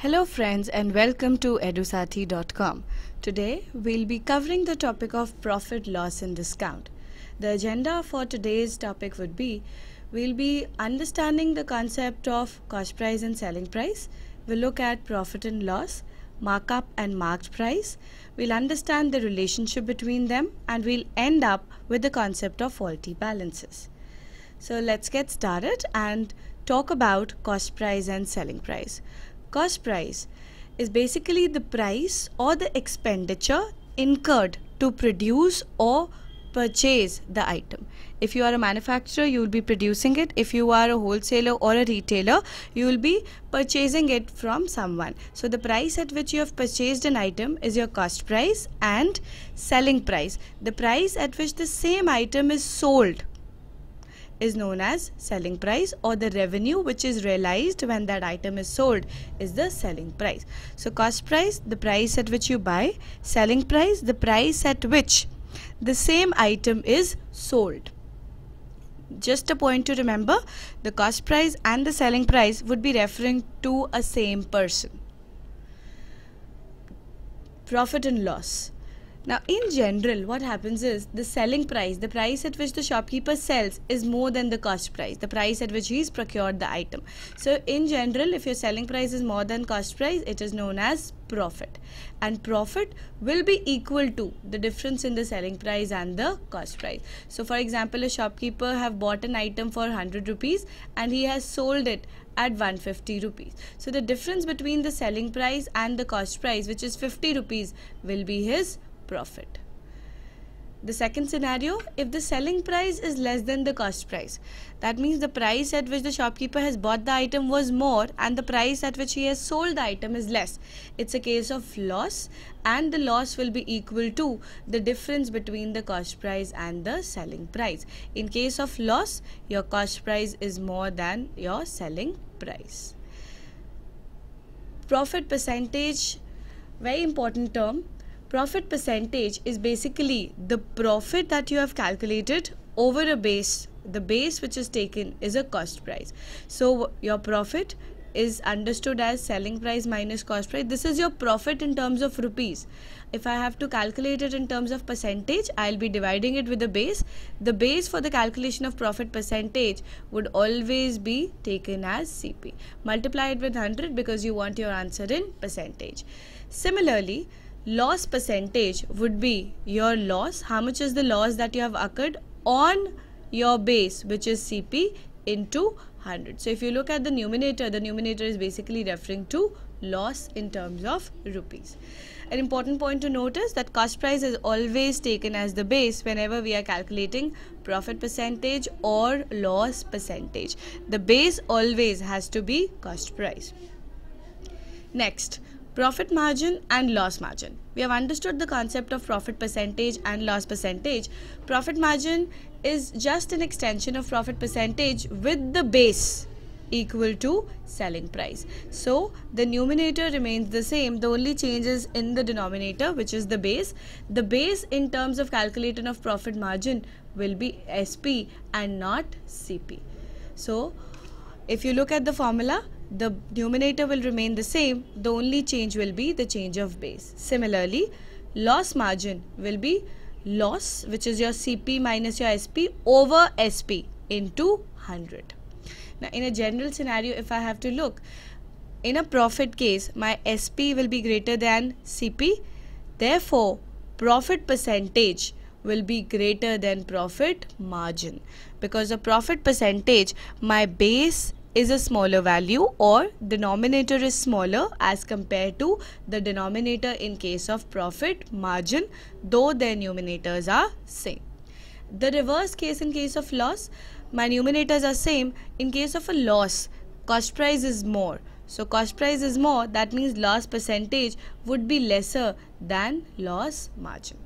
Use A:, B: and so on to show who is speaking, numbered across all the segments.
A: Hello friends and welcome to edusathi.com. Today we'll be covering the topic of profit loss and discount. The agenda for today's topic would be we'll be understanding the concept of cost price and selling price. We'll look at profit and loss, markup and marked price. We'll understand the relationship between them and we'll end up with the concept of faulty balances. So let's get started and talk about cost price and selling price. Cost price is basically the price or the expenditure incurred to produce or purchase the item. If you are a manufacturer, you will be producing it. If you are a wholesaler or a retailer, you will be purchasing it from someone. So the price at which you have purchased an item is your cost price and selling price. The price at which the same item is sold is known as selling price or the revenue which is realized when that item is sold is the selling price. So cost price, the price at which you buy, selling price, the price at which the same item is sold. Just a point to remember, the cost price and the selling price would be referring to a same person. Profit and loss now in general what happens is the selling price, the price at which the shopkeeper sells is more than the cost price, the price at which he's procured the item. So in general if your selling price is more than cost price it is known as profit and profit will be equal to the difference in the selling price and the cost price. So for example a shopkeeper have bought an item for 100 rupees and he has sold it at 150 rupees. So the difference between the selling price and the cost price which is 50 rupees will be his profit. The second scenario, if the selling price is less than the cost price, that means the price at which the shopkeeper has bought the item was more and the price at which he has sold the item is less. It's a case of loss and the loss will be equal to the difference between the cost price and the selling price. In case of loss, your cost price is more than your selling price. Profit percentage, very important term Profit percentage is basically the profit that you have calculated over a base. The base which is taken is a cost price. So your profit is understood as selling price minus cost price. This is your profit in terms of rupees. If I have to calculate it in terms of percentage, I'll be dividing it with the base. The base for the calculation of profit percentage would always be taken as CP. Multiply it with 100 because you want your answer in percentage. Similarly, loss percentage would be your loss, how much is the loss that you have occurred on your base which is CP into 100. So if you look at the numerator, the numerator is basically referring to loss in terms of rupees. An important point to notice that cost price is always taken as the base whenever we are calculating profit percentage or loss percentage. The base always has to be cost price. Next, Profit margin and loss margin. We have understood the concept of profit percentage and loss percentage. Profit margin is just an extension of profit percentage with the base equal to selling price. So the numerator remains the same. The only change is in the denominator which is the base. The base in terms of calculation of profit margin will be SP and not CP. So if you look at the formula the numerator will remain the same. The only change will be the change of base. Similarly, loss margin will be loss which is your CP minus your SP over SP into 100. Now in a general scenario if I have to look in a profit case my SP will be greater than CP therefore profit percentage will be greater than profit margin because the profit percentage my base is a smaller value or denominator is smaller as compared to the denominator in case of profit margin though their numerators are same. The reverse case in case of loss, my numerators are same. In case of a loss, cost price is more. So cost price is more that means loss percentage would be lesser than loss margin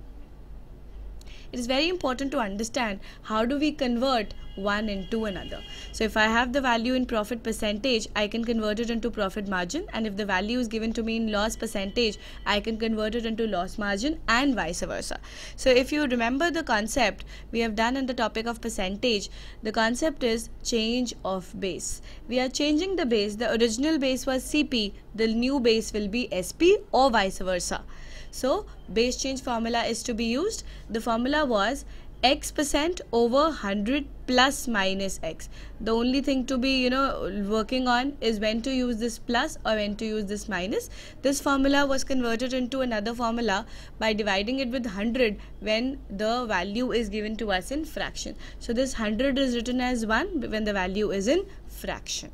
A: it is very important to understand how do we convert one into another. So if I have the value in profit percentage, I can convert it into profit margin. And if the value is given to me in loss percentage, I can convert it into loss margin and vice versa. So if you remember the concept we have done in the topic of percentage, the concept is change of base. We are changing the base. The original base was CP. The new base will be SP or vice versa. So base change formula is to be used. The formula was x percent over 100 plus minus x the only thing to be you know working on is when to use this plus or when to use this minus this formula was converted into another formula by dividing it with 100 when the value is given to us in fraction so this 100 is written as 1 when the value is in fraction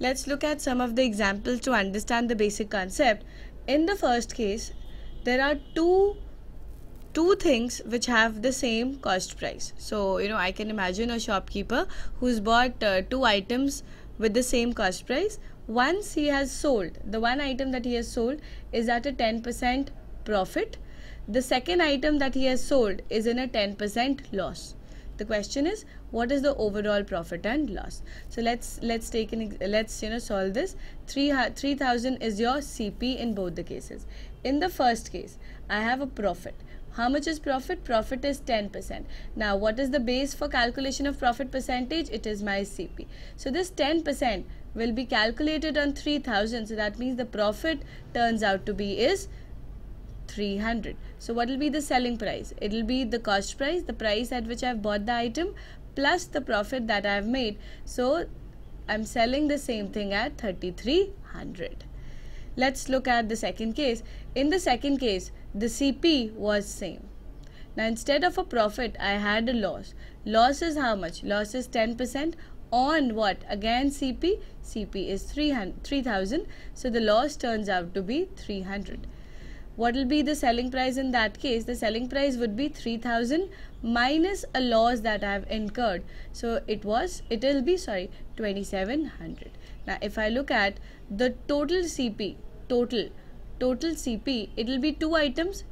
A: let's look at some of the examples to understand the basic concept in the first case there are two two things which have the same cost price so you know i can imagine a shopkeeper who's bought uh, two items with the same cost price once he has sold the one item that he has sold is at a 10% profit the second item that he has sold is in a 10% loss the question is what is the overall profit and loss so let's let's take an let's you know solve this 3 3000 is your cp in both the cases in the first case i have a profit how much is profit? Profit is 10%. Now, what is the base for calculation of profit percentage? It is my CP. So, this 10% will be calculated on 3000. So, that means the profit turns out to be is 300. So what will be the selling price? It will be the cost price, the price at which I have bought the item plus the profit that I have made. So I'm selling the same thing at 3300. Let's look at the second case. In the second case, the CP was same. Now instead of a profit, I had a loss. Loss is how much? Loss is 10% on what? Again CP? CP is 3000. so the loss turns out to be 300 what will be the selling price in that case the selling price would be 3000 minus a loss that i have incurred so it was it will be sorry 2700 now if i look at the total cp total total cp it will be two items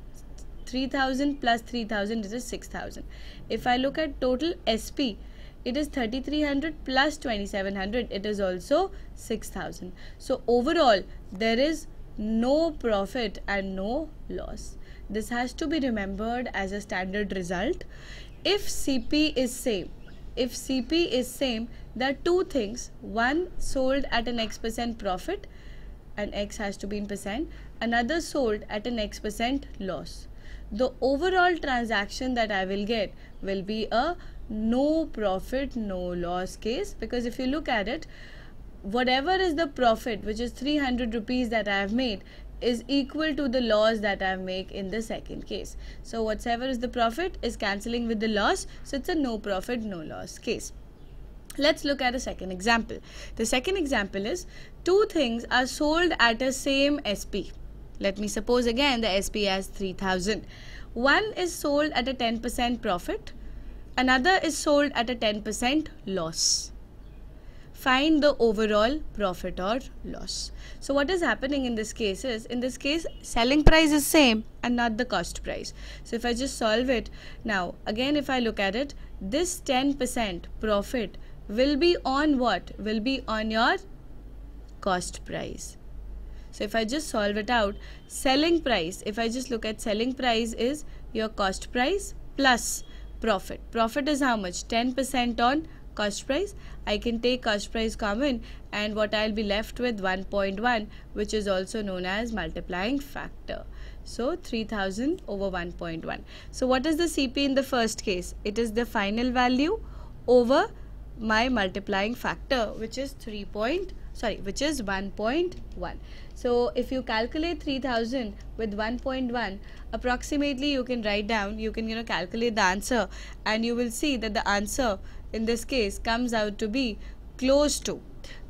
A: 3000 plus 3000 is 6000 if i look at total sp it is 3300 plus 2700 it is also 6000 so overall there is no profit and no loss. This has to be remembered as a standard result. If CP is same, if CP is same, there are two things. One sold at an X percent profit and X has to be in percent. Another sold at an X percent loss. The overall transaction that I will get will be a no profit, no loss case because if you look at it, whatever is the profit, which is 300 rupees that I have made, is equal to the loss that I make in the second case. So whatever is the profit is cancelling with the loss. So it's a no profit, no loss case. Let's look at a second example. The second example is two things are sold at a same SP. Let me suppose again the SP as 3000. One is sold at a 10% profit. Another is sold at a 10% loss find the overall profit or loss. So what is happening in this case is, in this case, selling price is same and not the cost price. So if I just solve it, now again if I look at it, this 10% profit will be on what? Will be on your cost price. So if I just solve it out, selling price, if I just look at selling price is your cost price plus profit. Profit is how much? 10% on cost price I can take cost price common and what I'll be left with 1.1 which is also known as multiplying factor so 3000 over 1.1 so what is the CP in the first case it is the final value over my multiplying factor which is 3 point sorry which is 1.1 so if you calculate 3000 with 1.1 approximately you can write down you can you know calculate the answer and you will see that the answer in this case comes out to be close to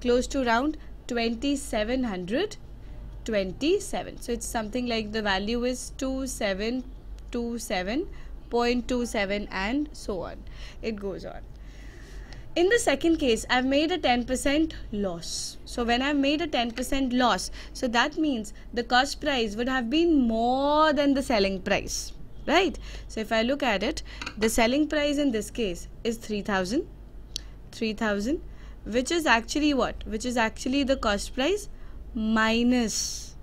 A: close to around twenty-seven hundred twenty-seven. so it's something like the value is two seven two seven point two seven and so on it goes on in the second case I've made a 10% loss so when I've made a 10% loss so that means the cost price would have been more than the selling price right so if i look at it the selling price in this case is 3000 3000 which is actually what which is actually the cost price minus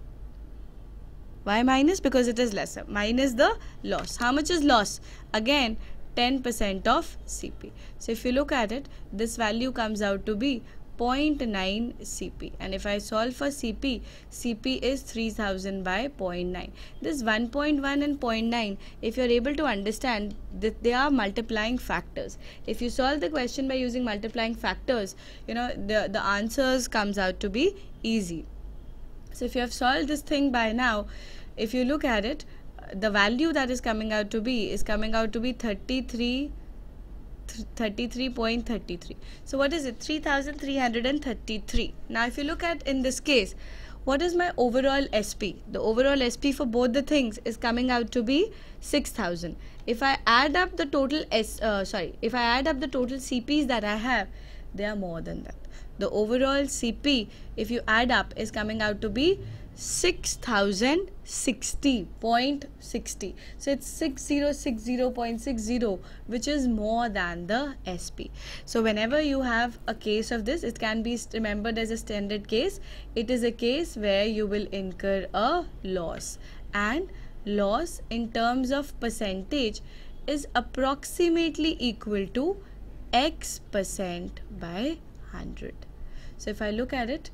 A: why minus because it is lesser minus the loss how much is loss again 10% of cp so if you look at it this value comes out to be 0.9 Cp and if I solve for Cp, Cp is 3000 by 0.9. This 1.1 and 0.9 if you are able to understand that they are multiplying factors. If you solve the question by using multiplying factors, you know the, the answers comes out to be easy. So if you have solved this thing by now, if you look at it, the value that is coming out to be is coming out to be 33 33.33 so what is it 3333 now if you look at in this case what is my overall SP? The overall SP for both the things is coming out to be 6000. If I add up the total S, uh, sorry, if I add up the total CPs that I have, they are more than that. The overall CP, if you add up, is coming out to be 6060.60 so it's 6060.60 which is more than the sp so whenever you have a case of this it can be remembered as a standard case it is a case where you will incur a loss and loss in terms of percentage is approximately equal to x percent by 100 so if i look at it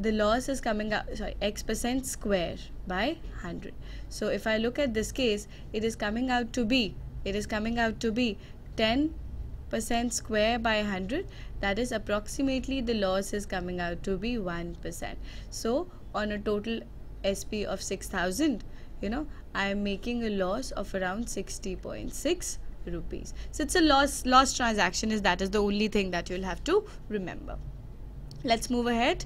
A: the loss is coming out sorry x percent square by 100 so if i look at this case it is coming out to be it is coming out to be 10 percent square by 100 that is approximately the loss is coming out to be 1 percent so on a total sp of 6000 you know i am making a loss of around 60.6 rupees so it's a loss loss transaction is that is the only thing that you'll have to remember let's move ahead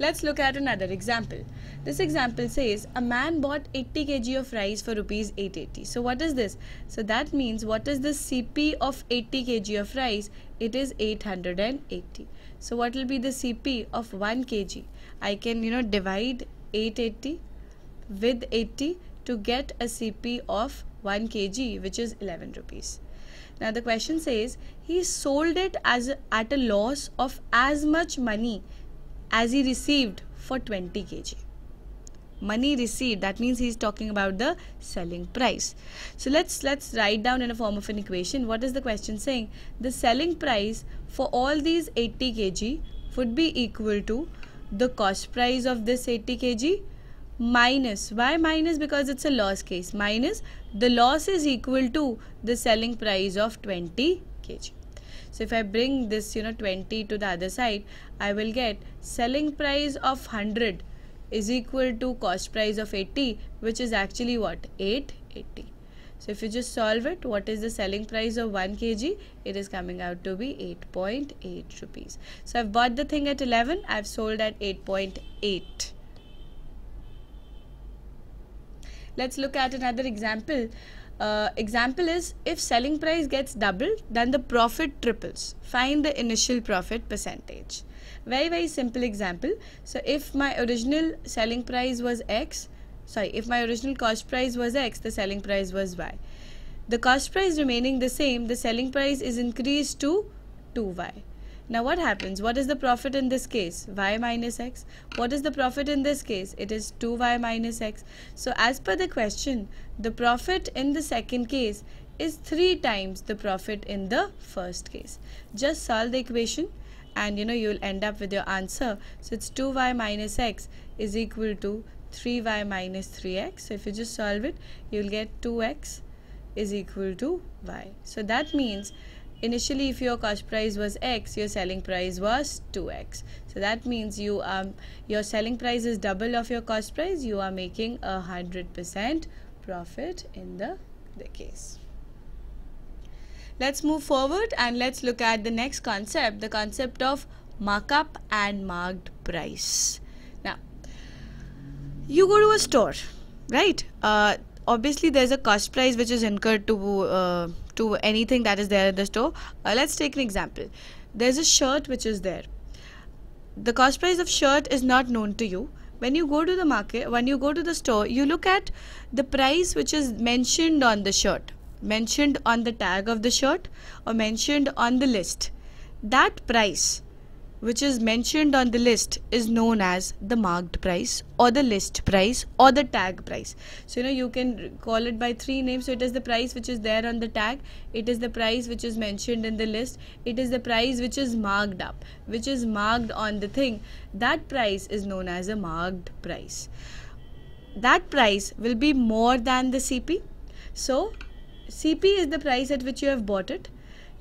A: Let's look at another example. This example says a man bought 80 kg of rice for rupees 880. So what is this? So that means what is the CP of 80 kg of rice? It is 880. So what will be the CP of 1 kg? I can you know divide 880 with 80 to get a CP of 1 kg which is 11 rupees. Now the question says he sold it as at a loss of as much money as he received for 20 kg. Money received, that means he is talking about the selling price. So let's let's write down in a form of an equation. What is the question saying? The selling price for all these 80 kg would be equal to the cost price of this 80 kg minus why minus because it's a loss case minus the loss is equal to the selling price of 20 kg so if I bring this, you know, 20 to the other side, I will get selling price of 100 is equal to cost price of 80, which is actually what? 880. So if you just solve it, what is the selling price of 1 kg? It is coming out to be 8.8 .8 rupees. So I've bought the thing at 11, I've sold at 8.8. .8. Let's look at another example. Uh, example is if selling price gets doubled, then the profit triples. Find the initial profit percentage. Very, very simple example. So if my original selling price was X, sorry, if my original cost price was X, the selling price was Y. The cost price remaining the same, the selling price is increased to 2Y. Now what happens? What is the profit in this case? y minus x. What is the profit in this case? It is 2y minus x. So as per the question, the profit in the second case is 3 times the profit in the first case. Just solve the equation and you know you will end up with your answer. So it's 2y minus x is equal to 3y minus 3x. So if you just solve it, you will get 2x is equal to y. So that means initially if your cost price was x your selling price was 2x so that means you um your selling price is double of your cost price you are making a hundred percent profit in the the case let's move forward and let's look at the next concept the concept of markup and marked price now you go to a store right uh, obviously there's a cost price which is incurred to uh, to anything that is there at the store. Uh, let's take an example. There's a shirt which is there. The cost price of shirt is not known to you. When you go to the market, when you go to the store, you look at the price which is mentioned on the shirt, mentioned on the tag of the shirt or mentioned on the list. That price which is mentioned on the list is known as the marked price or the list price or the tag price so you know you can call it by three names so it is the price which is there on the tag it is the price which is mentioned in the list it is the price which is marked up which is marked on the thing that price is known as a marked price that price will be more than the cp so cp is the price at which you have bought it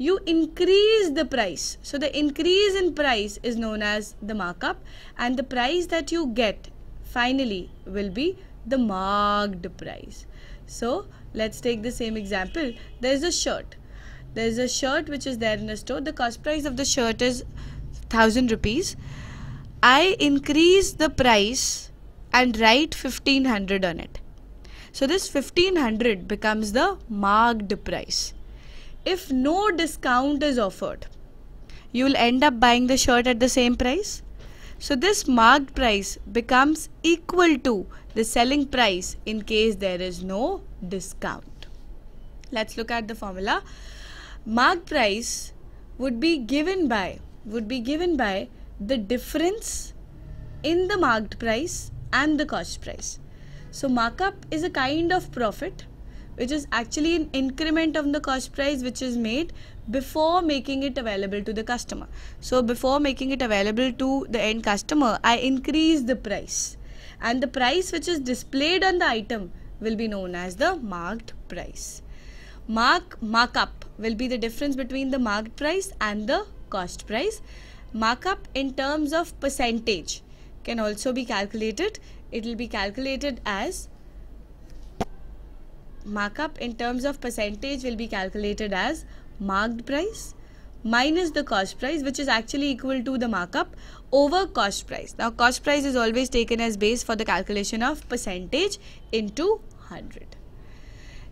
A: you increase the price. So the increase in price is known as the markup and the price that you get finally will be the marked price. So let's take the same example. There is a shirt. There is a shirt which is there in a the store. The cost price of the shirt is 1000 rupees. I increase the price and write 1500 on it. So this 1500 becomes the marked price if no discount is offered, you will end up buying the shirt at the same price. So this marked price becomes equal to the selling price in case there is no discount. Let's look at the formula. Marked price would be given by would be given by the difference in the marked price and the cost price. So markup is a kind of profit which is actually an increment of the cost price which is made before making it available to the customer. So before making it available to the end customer, I increase the price and the price which is displayed on the item will be known as the marked price. Mark markup will be the difference between the marked price and the cost price. Markup in terms of percentage can also be calculated. It will be calculated as markup in terms of percentage will be calculated as marked price minus the cost price which is actually equal to the markup over cost price. Now cost price is always taken as base for the calculation of percentage into 100.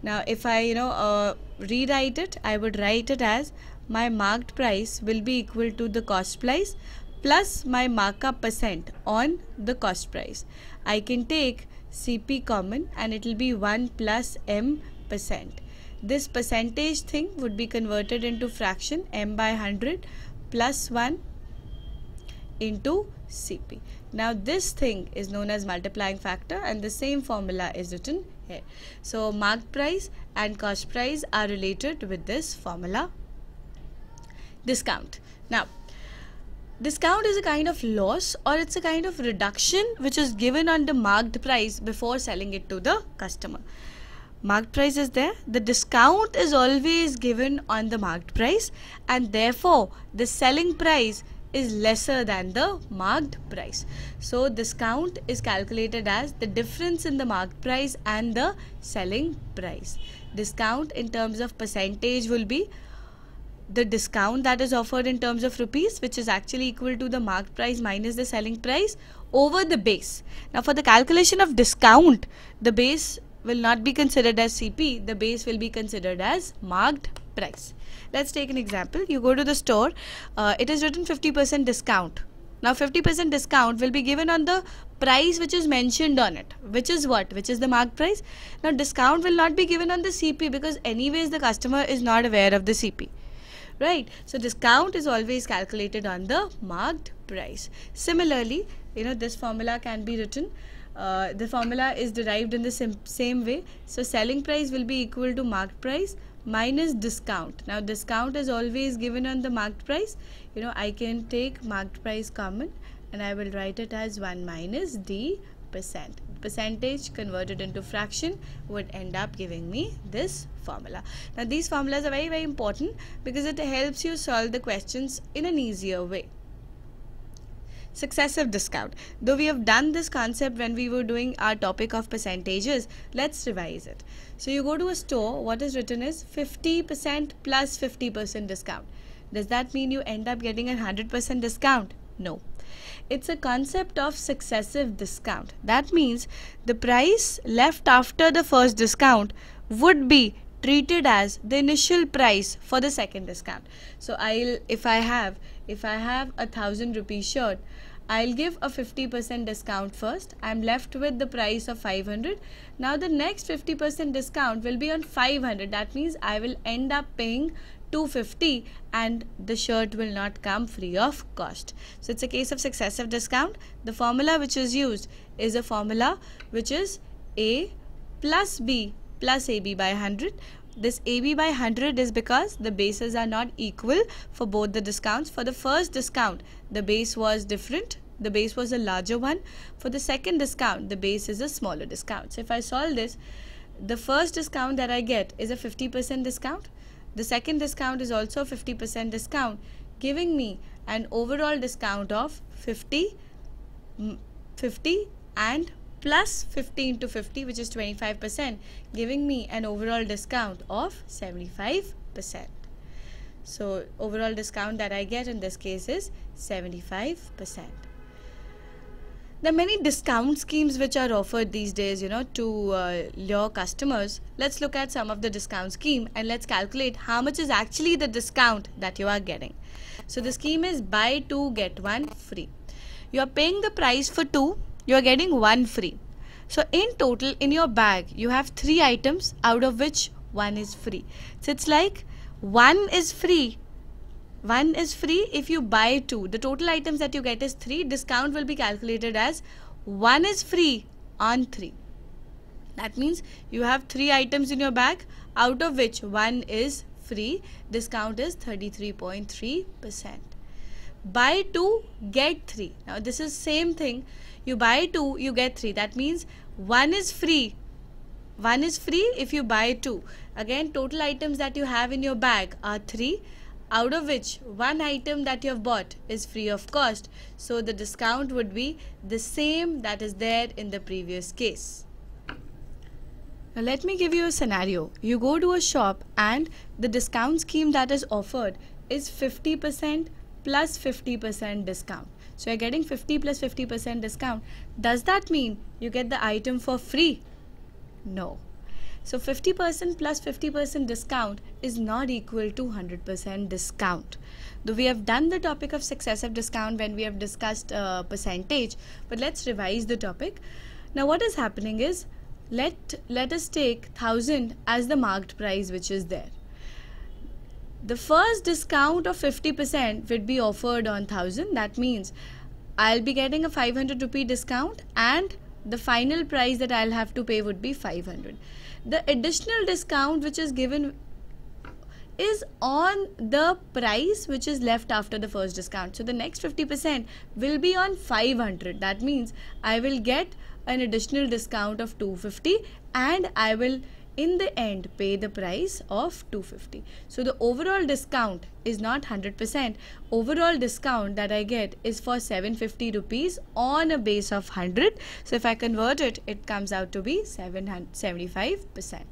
A: Now if I you know uh, rewrite it I would write it as my marked price will be equal to the cost price plus my markup percent on the cost price. I can take Cp common and it will be 1 plus m percent. This percentage thing would be converted into fraction m by 100 plus 1 into Cp. Now this thing is known as multiplying factor and the same formula is written here. So mark price and cost price are related with this formula discount. Now Discount is a kind of loss or it's a kind of reduction which is given on the marked price before selling it to the customer. Marked price is there, the discount is always given on the marked price and therefore the selling price is lesser than the marked price. So discount is calculated as the difference in the marked price and the selling price. Discount in terms of percentage will be the discount that is offered in terms of rupees which is actually equal to the marked price minus the selling price over the base. Now for the calculation of discount the base will not be considered as CP the base will be considered as marked price. Let's take an example you go to the store uh, it is written 50% discount. Now 50% discount will be given on the price which is mentioned on it which is what which is the marked price now discount will not be given on the cp because anyways the customer is not aware of the cp right? So discount is always calculated on the marked price. Similarly, you know this formula can be written uh, the formula is derived in the same way. So selling price will be equal to marked price minus discount. Now discount is always given on the marked price. You know I can take marked price common and I will write it as 1 minus D percent percentage converted into fraction would end up giving me this formula. Now these formulas are very very important because it helps you solve the questions in an easier way successive discount. Though we have done this concept when we were doing our topic of percentages, let's revise it. So you go to a store, what is written is 50% plus 50% discount. Does that mean you end up getting a 100% discount? No. It's a concept of successive discount. That means the price left after the first discount would be treated as the initial price for the second discount. So I'll if I have if I have a thousand rupee shirt, I'll give a 50% discount first. I'm left with the price of 500. Now the next 50% discount will be on 500. That means I will end up paying 250 and the shirt will not come free of cost. So it's a case of successive discount. The formula which is used is a formula which is A plus B plus AB by 100. This AB by 100 is because the bases are not equal for both the discounts. For the first discount, the base was different. The base was a larger one. For the second discount, the base is a smaller discount. So if I solve this, the first discount that I get is a 50% discount the second discount is also 50% discount, giving me an overall discount of 50, 50 and plus 15 to 50 which is 25% giving me an overall discount of 75%. So overall discount that I get in this case is 75%. There are many discount schemes which are offered these days, you know, to uh, lure customers. Let's look at some of the discount scheme and let's calculate how much is actually the discount that you are getting. So the scheme is buy two get one free. You are paying the price for two, you are getting one free. So in total in your bag you have three items out of which one is free. So it's like one is free one is free if you buy two the total items that you get is three discount will be calculated as one is free on three that means you have three items in your bag out of which one is free discount is 33.3 percent buy two get three now this is same thing you buy two you get three that means one is free one is free if you buy two again total items that you have in your bag are three out of which one item that you have bought is free of cost. So the discount would be the same that is there in the previous case. Now let me give you a scenario. You go to a shop and the discount scheme that is offered is 50% plus 50% discount. So you're getting 50 plus 50% discount. Does that mean you get the item for free? No. So 50% plus 50% discount is not equal to 100% discount. Though we have done the topic of successive discount when we have discussed uh, percentage, but let's revise the topic. Now what is happening is, let, let us take 1000 as the marked price which is there. The first discount of 50% would be offered on 1000. That means I'll be getting a 500 rupee discount and the final price that I'll have to pay would be 500 the additional discount which is given is on the price which is left after the first discount. So the next 50% will be on 500. That means I will get an additional discount of 250 and I will in the end pay the price of 250 so the overall discount is not 100% overall discount that i get is for 750 rupees on a base of 100 so if i convert it it comes out to be 775%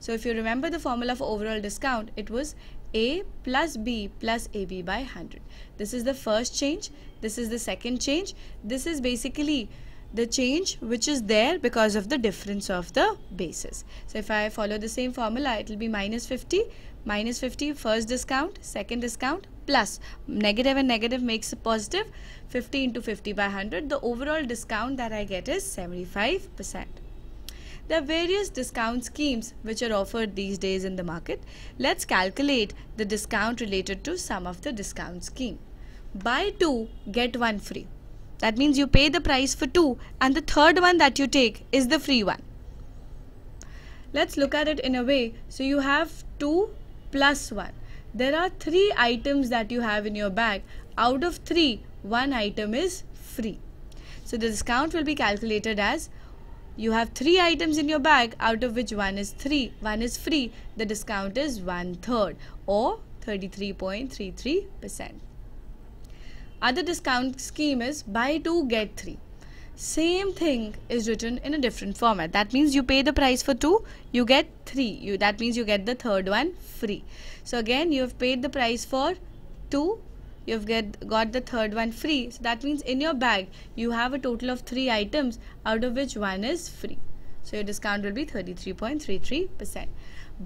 A: so if you remember the formula for overall discount it was a plus B plus AB by 100. This is the first change. This is the second change. This is basically the change which is there because of the difference of the bases. So if I follow the same formula, it will be minus 50, minus 50 first discount, second discount plus negative and negative makes a positive 50 into 50 by 100. The overall discount that I get is 75%. There are various discount schemes which are offered these days in the market. Let's calculate the discount related to some of the discount scheme. Buy two, get one free that means you pay the price for two and the third one that you take is the free one. Let's look at it in a way. So you have two plus one. There are three items that you have in your bag. Out of three, one item is free. So the discount will be calculated as you have three items in your bag out of which one is three, one is free. The discount is one third or 33.33%. Other discount scheme is buy two get three. Same thing is written in a different format. That means you pay the price for two, you get three. You that means you get the third one free. So again, you have paid the price for two, you've get got the third one free. So that means in your bag you have a total of three items out of which one is free. So your discount will be 33.33 percent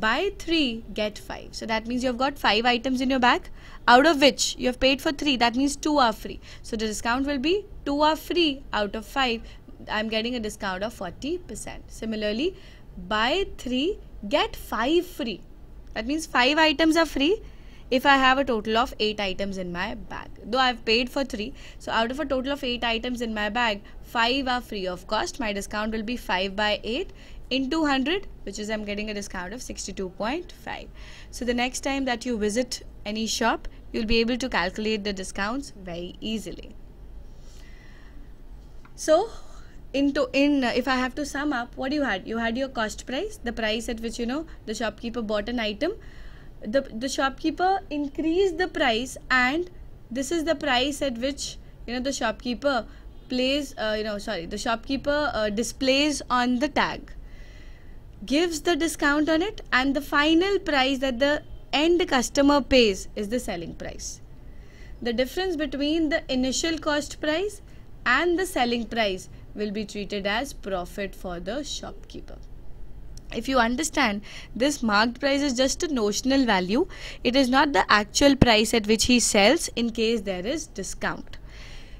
A: buy 3 get 5 so that means you have got 5 items in your bag out of which you have paid for 3 that means 2 are free so the discount will be 2 are free out of 5 i'm getting a discount of 40% similarly buy 3 get 5 free that means 5 items are free if I have a total of 8 items in my bag. Though I've paid for 3, so out of a total of 8 items in my bag, 5 are free of cost. My discount will be 5 by 8 into 100 which is I'm getting a discount of 62.5 so the next time that you visit any shop you'll be able to calculate the discounts very easily so into in uh, if I have to sum up what you had you had your cost price the price at which you know the shopkeeper bought an item the the shopkeeper increased the price and this is the price at which you know the shopkeeper plays uh, you know sorry the shopkeeper uh, displays on the tag gives the discount on it and the final price that the end customer pays is the selling price. The difference between the initial cost price and the selling price will be treated as profit for the shopkeeper. If you understand, this marked price is just a notional value. It is not the actual price at which he sells in case there is discount.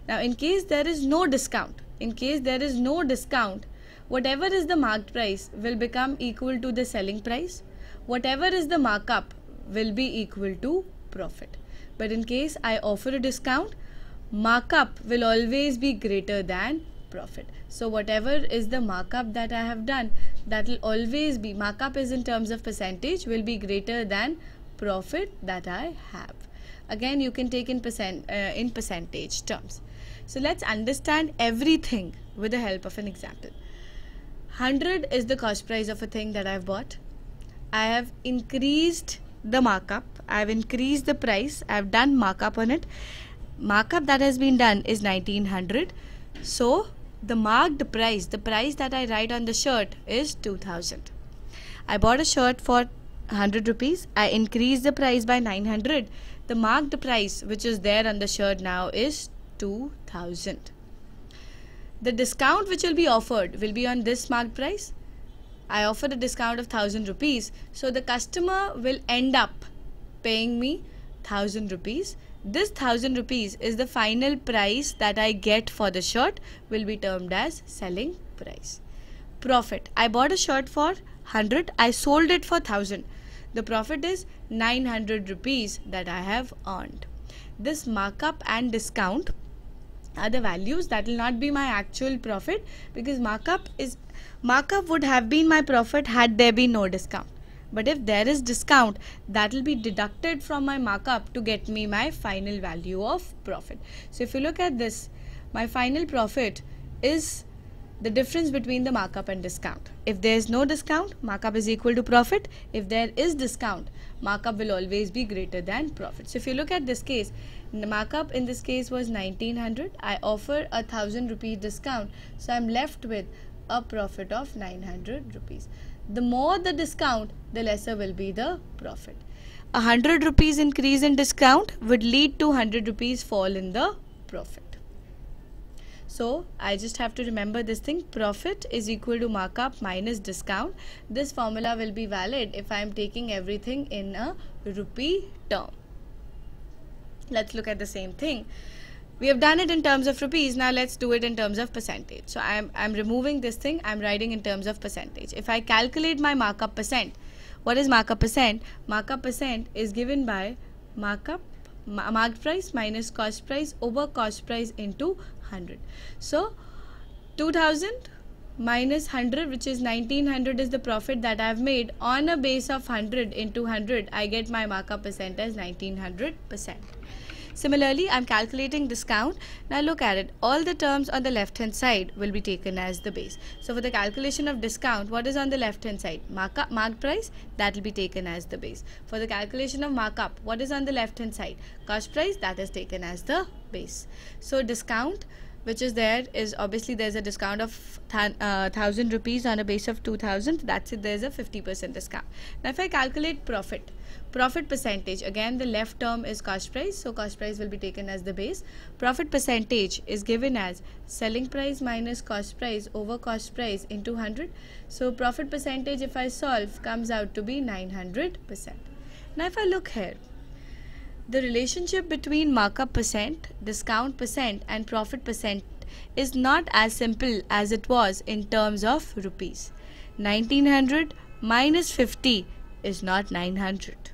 A: Now, in case there is no discount, in case there is no discount, Whatever is the marked price will become equal to the selling price. Whatever is the markup will be equal to profit. But in case I offer a discount, markup will always be greater than profit. So whatever is the markup that I have done, that will always be, markup is in terms of percentage, will be greater than profit that I have. Again, you can take in, percent, uh, in percentage terms. So let's understand everything with the help of an example. 100 is the cost price of a thing that I've bought. I have increased the markup. I've increased the price. I've done markup on it. Markup that has been done is 1900. So the marked price, the price that I write on the shirt is 2000. I bought a shirt for 100 rupees. I increased the price by 900. The marked price which is there on the shirt now is 2000. The discount which will be offered will be on this marked price. I offer a discount of 1000 rupees. So the customer will end up paying me 1000 rupees. This 1000 rupees is the final price that I get for the shirt will be termed as selling price. Profit. I bought a shirt for 100. I sold it for 1000. The profit is 900 rupees that I have earned. This markup and discount other values that will not be my actual profit because markup is markup would have been my profit had there been no discount but if there is discount that will be deducted from my markup to get me my final value of profit so if you look at this my final profit is the difference between the markup and discount if there is no discount markup is equal to profit if there is discount markup will always be greater than profit so if you look at this case the markup in this case was 1900. I offer a 1000 rupee discount. So I'm left with a profit of 900 rupees. The more the discount, the lesser will be the profit. A 100 rupees increase in discount would lead to 100 rupees fall in the profit. So I just have to remember this thing profit is equal to markup minus discount. This formula will be valid if I am taking everything in a rupee term. Let's look at the same thing. We have done it in terms of rupees. Now let's do it in terms of percentage. So I'm, I'm removing this thing. I'm writing in terms of percentage. If I calculate my markup percent, what is markup percent? Markup percent is given by markup ma marked price minus cost price over cost price into 100. So 2000 minus 100 which is 1900 is the profit that I have made on a base of 100 into 100 I get my markup percent as 1900 percent. Similarly, I'm calculating this count. Now look at it. All the terms on the left hand side will be taken as the base. So for the calculation of discount, what is on the left hand side? Markup, marked price, that will be taken as the base. For the calculation of markup, what is on the left hand side? Cost price, that is taken as the base. So discount which is there is obviously there's a discount of th uh, thousand rupees on a base of 2000 that's it there's a 50% discount now if I calculate profit Profit percentage, again the left term is cost price, so cost price will be taken as the base. Profit percentage is given as selling price minus cost price over cost price into 100. So profit percentage if I solve comes out to be 900%. Now if I look here, the relationship between markup percent, discount percent and profit percent is not as simple as it was in terms of rupees. 1900 minus 50 is not 900.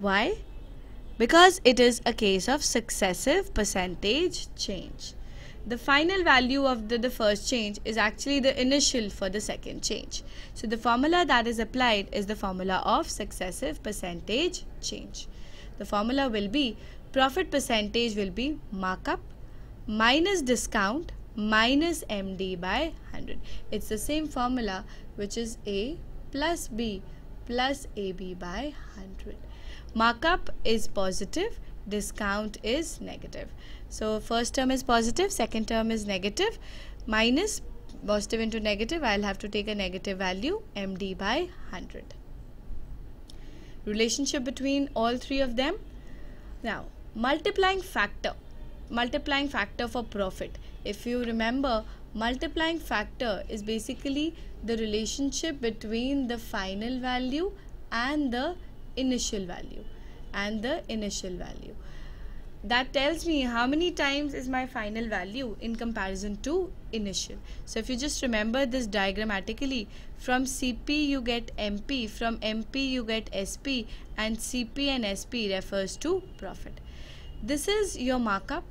A: Why? Because it is a case of successive percentage change. The final value of the, the first change is actually the initial for the second change. So the formula that is applied is the formula of successive percentage change. The formula will be profit percentage will be markup minus discount minus MD by 100. It's the same formula which is A plus B plus AB by 100. Markup is positive, discount is negative. So first term is positive, second term is negative, minus positive into negative, I'll have to take a negative value, MD by 100. Relationship between all three of them. Now, multiplying factor, multiplying factor for profit. If you remember, multiplying factor is basically the relationship between the final value and the initial value and the initial value that tells me how many times is my final value in comparison to initial so if you just remember this diagrammatically from cp you get mp from mp you get sp and cp and sp refers to profit this is your markup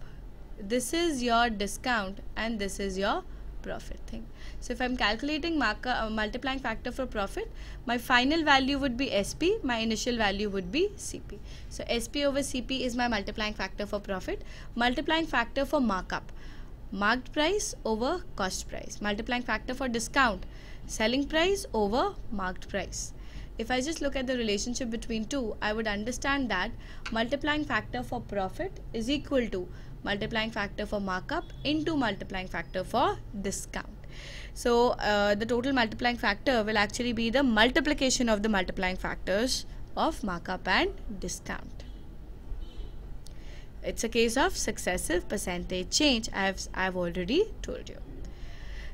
A: this is your discount and this is your profit thing so if I'm calculating marker, uh, multiplying factor for profit, my final value would be SP, my initial value would be CP. So SP over CP is my multiplying factor for profit. Multiplying factor for markup, marked price over cost price. Multiplying factor for discount, selling price over marked price if I just look at the relationship between two, I would understand that multiplying factor for profit is equal to multiplying factor for markup into multiplying factor for discount. So uh, the total multiplying factor will actually be the multiplication of the multiplying factors of markup and discount. It's a case of successive percentage change I've, I've already told you.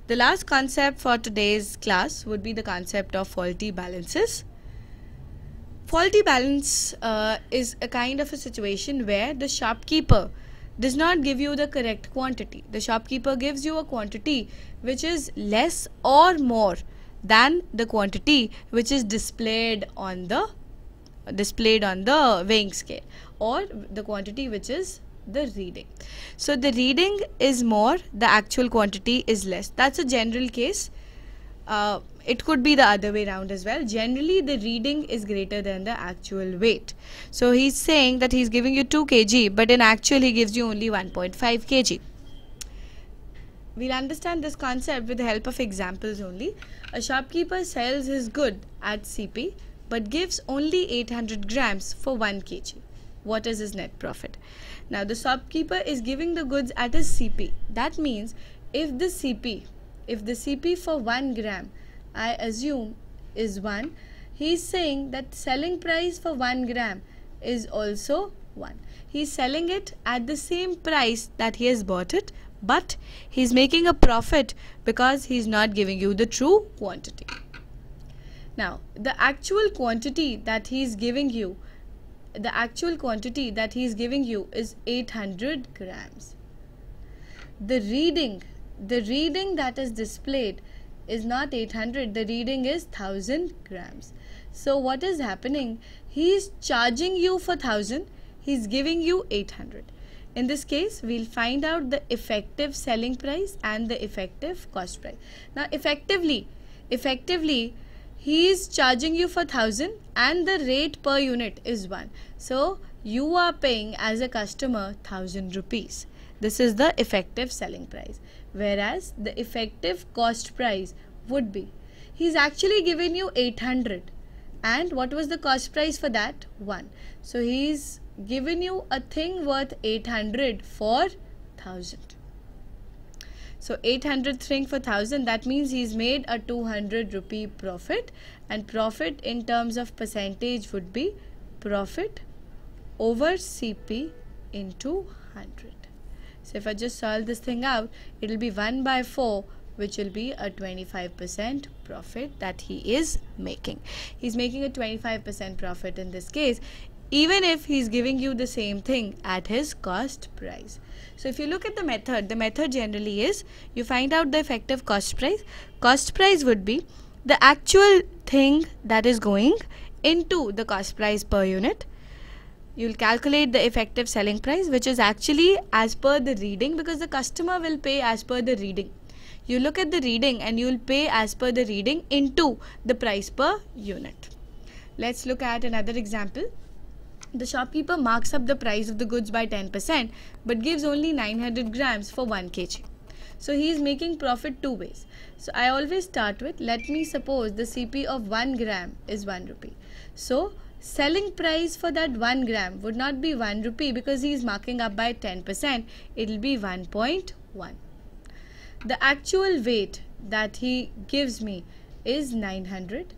A: The last concept for today's class would be the concept of faulty balances. Faulty balance uh, is a kind of a situation where the shopkeeper does not give you the correct quantity. The shopkeeper gives you a quantity which is less or more than the quantity which is displayed on the displayed on the weighing scale or the quantity which is the reading. So the reading is more, the actual quantity is less. That's a general case uh, it could be the other way around as well. Generally, the reading is greater than the actual weight. So he's saying that he's giving you 2 kg, but in actual, he gives you only 1.5 kg. We'll understand this concept with the help of examples only. A shopkeeper sells his good at CP but gives only 800 grams for 1 kg. What is his net profit? Now, the shopkeeper is giving the goods at his CP. That means if the CP if the CP for 1 gram, I assume is 1, he is saying that selling price for 1 gram is also 1. He is selling it at the same price that he has bought it but he is making a profit because he is not giving you the true quantity. Now the actual quantity that he is giving you the actual quantity that he is giving you is 800 grams. The reading the reading that is displayed is not 800 the reading is 1000 grams so what is happening he's charging you for 1000 he's giving you 800 in this case we'll find out the effective selling price and the effective cost price now effectively effectively he is charging you for 1000 and the rate per unit is 1 so you are paying as a customer 1000 rupees this is the effective selling price whereas the effective cost price would be. He's actually given you 800 and what was the cost price for that? 1. So he's given you a thing worth 800 for 1000. So 800 thing for 1000 that means he's made a 200 rupee profit and profit in terms of percentage would be profit over CP into 100. So if I just solve this thing out, it will be 1 by 4 which will be a 25% profit that he is making. He's making a 25% profit in this case even if he's giving you the same thing at his cost price. So if you look at the method, the method generally is you find out the effective cost price. Cost price would be the actual thing that is going into the cost price per unit you'll calculate the effective selling price which is actually as per the reading because the customer will pay as per the reading you look at the reading and you'll pay as per the reading into the price per unit let's look at another example the shopkeeper marks up the price of the goods by 10% but gives only 900 grams for 1 kg so he is making profit two ways. So I always start with let me suppose the CP of 1 gram is 1 rupee. So selling price for that 1 gram would not be 1 rupee because he is marking up by 10%. It will be 1.1. The actual weight that he gives me is 900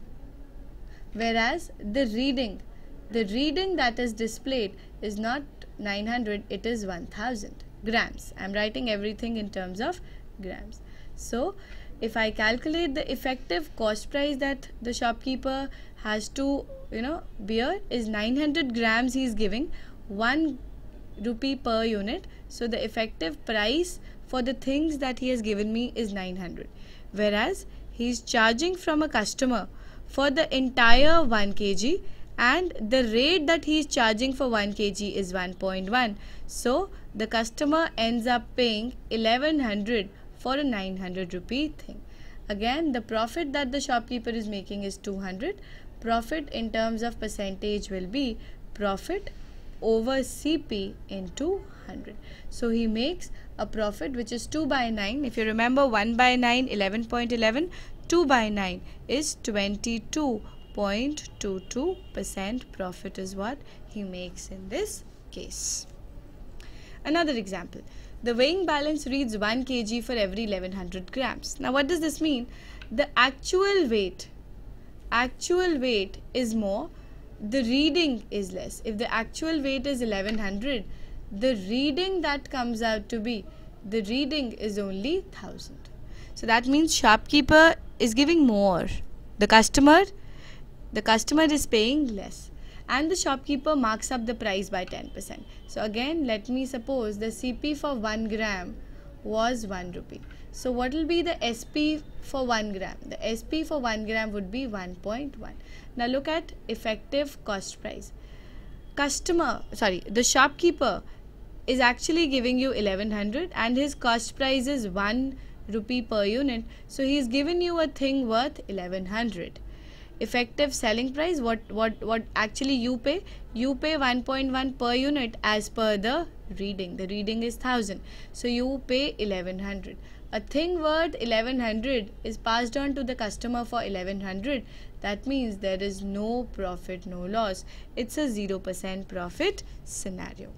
A: whereas the reading, the reading that is displayed is not 900, it is 1000 grams. I am writing everything in terms of grams. So, if I calculate the effective cost price that the shopkeeper has to you know beer is 900 grams he is giving 1 rupee per unit so the effective price for the things that he has given me is 900 whereas he is charging from a customer for the entire 1 kg and the rate that he is charging for 1 kg is 1.1 so the customer ends up paying 1100 for a 900 rupee thing again the profit that the shopkeeper is making is 200 Profit in terms of percentage will be profit over CP into 100. So he makes a profit which is 2 by 9. If you remember 1 by 9, 11.11, 2 by 9 is 22.22% profit is what he makes in this case. Another example, the weighing balance reads 1 kg for every 1100 grams. Now what does this mean? The actual weight actual weight is more, the reading is less. If the actual weight is 1100, the reading that comes out to be, the reading is only 1000. So that means shopkeeper is giving more. The customer, the customer is paying less and the shopkeeper marks up the price by 10%. So again, let me suppose the CP for 1 gram was 1 rupee. So what will be the SP for 1 gram? The SP for 1 gram would be 1.1. Now look at effective cost price. Customer, sorry, the shopkeeper is actually giving you 1100 and his cost price is 1 rupee per unit. So he's given you a thing worth 1100 effective selling price what what what actually you pay you pay 1.1 per unit as per the reading the reading is 1000 so you pay 1100 a thing worth 1100 is passed on to the customer for 1100. That means there is no profit, no loss. It's a 0% profit scenario.